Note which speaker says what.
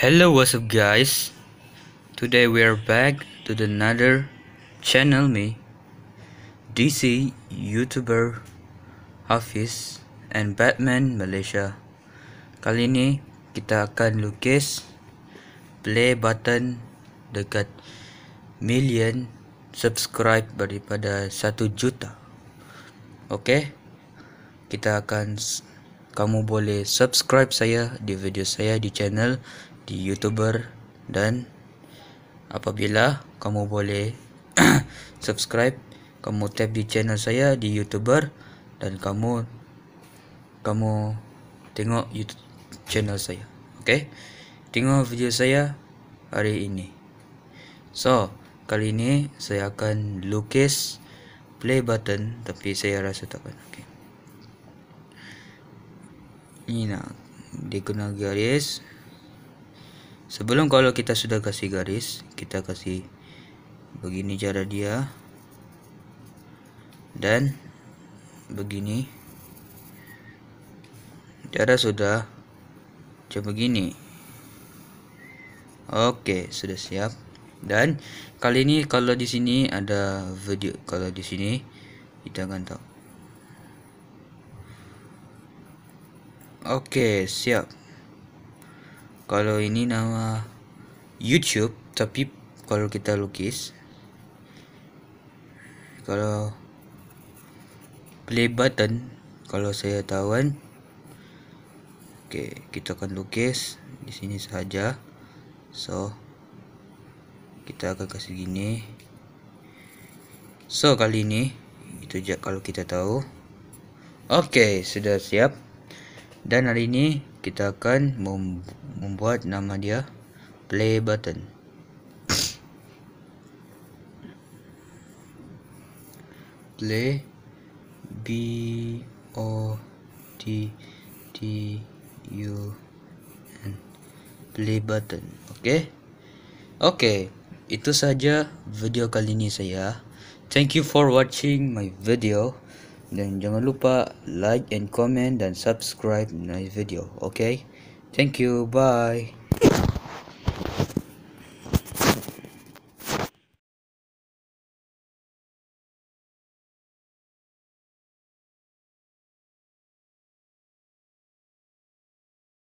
Speaker 1: Hello what's up guys Today we are back to the another channel me DC YouTuber Office and Batman Malaysia Kali ini kita akan lukis play button dekat million subscribe daripada satu juta Okay, kita akan kamu boleh subscribe saya di video saya di channel di youtuber dan apabila kamu boleh subscribe kamu tap di channel saya di youtuber dan kamu kamu tengok YouTube channel saya okey tengok video saya hari ini so kali ini saya akan lukis play button tapi saya rasa tak akan okay. Inang digunakan garis sebelum kalau kita sudah kasih garis kita kasih begini cara dia dan begini cara sudah coba begini oke sudah siap dan kali ini kalau di sini ada video kalau di sini kita akan tahu Okey, siap. Kalau ini nama YouTube, tapi kalau kita lukis. Kalau play button, kalau saya tahu kan. Okey, kita akan lukis di sini saja. So, kita akan kasih gini. So, kali ini, itu je kalau kita tahu. Okey, sudah Siap dan hari ini kita akan mem membuat nama dia play button play b o t t u n play button okey okey itu saja video kali ini saya thank you for watching my video dan jangan lupa like and comment dan subscribe my video. Okay? Thank you. Bye.